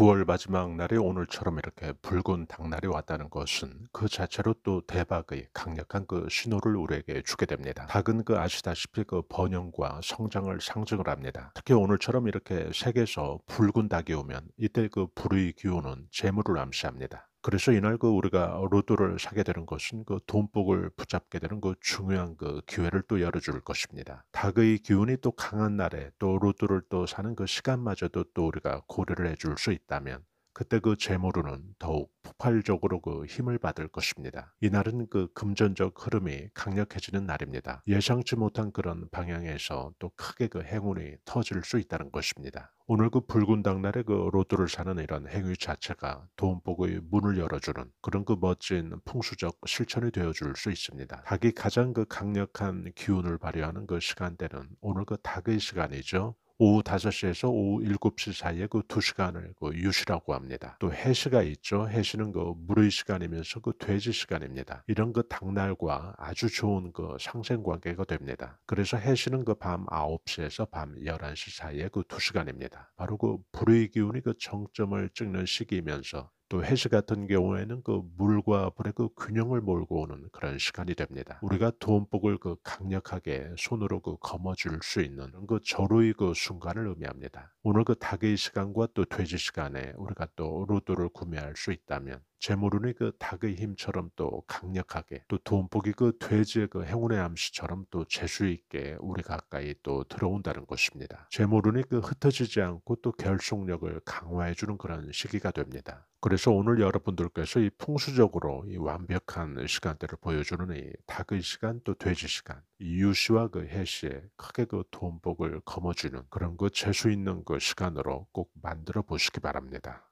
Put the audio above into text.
9월 마지막 날이 오늘처럼 이렇게 붉은 당날이 왔다는 것은 그 자체로 또 대박의 강력한 그 신호를 우리에게 주게 됩니다. 닭은 그 아시다시피 그 번영과 성장을 상징을 합니다. 특히 오늘처럼 이렇게 색에서 붉은 닭이 오면 이때 그 불의 기운은 재물을 암시합니다. 그래서 이날 그 우리가 로또를 사게 되는 것은 그 돈복을 붙잡게 되는 그 중요한 그 기회를 또 열어줄 것입니다. 닭의 기운이 또 강한 날에 또 로또를 또 사는 그 시간마저도 또 우리가 고려를 해줄 수 있다면 그때 그 재무로는 더욱 폭발적으로 그 힘을 받을 것입니다. 이날은 그 금전적 흐름이 강력해지는 날입니다. 예상치 못한 그런 방향에서 또 크게 그 행운이 터질 수 있다는 것입니다. 오늘 그 붉은 당날에 그 로또를 사는 이런 행위 자체가 돈복의 문을 열어주는 그런 그 멋진 풍수적 실천이 되어줄 수 있습니다. 닭이 가장 그 강력한 기운을 발휘하는 그 시간대는 오늘 그 닭의 시간이죠. 오후 5시에서 오후 7시 사이에 그 두 시간을 그 유시라고 합니다. 또 해시가 있죠. 해시는 그 물의 시간이면서 그 돼지 시간입니다. 이런 그 당날과 아주 좋은 그 상생 관계가 됩니다. 그래서 해시는 그 밤 9시에서 밤 11시 사이에 그 두 시간입니다. 바로 그 불의 기운이 그 정점을 찍는 시기이면서 또 해시 같은 경우에는 그 물과 불의 그 균형을 몰고 오는 그런 시간이 됩니다. 우리가 돈복을 그 강력하게 손으로 그 거머쥘 수 있는 그 절호의 그 순간을 의미합니다. 오늘 그 닭의 시간과 또 돼지 시간에 우리가 또 로또를 구매할 수 있다면 제물르는그 닭의 힘처럼 또 강력하게 또 돈복이 그 돼지의 그 행운의 암시처럼 또 재수 있게 우리 가까이 또 들어온다는 것입니다. 제물르는그 흩어지지 않고 또 결속력을 강화해 주는 그런 시기가 됩니다. 그래서 오늘 여러분들께서 이 풍수적으로 이 완벽한 시간대를 보여주는 이 닭의 시간 또 돼지 시간 이유시와 그 해시에 크게 그 돈복을 거머쥐는 그런 그 재수 있는 그 시간으로 꼭 만들어 보시기 바랍니다.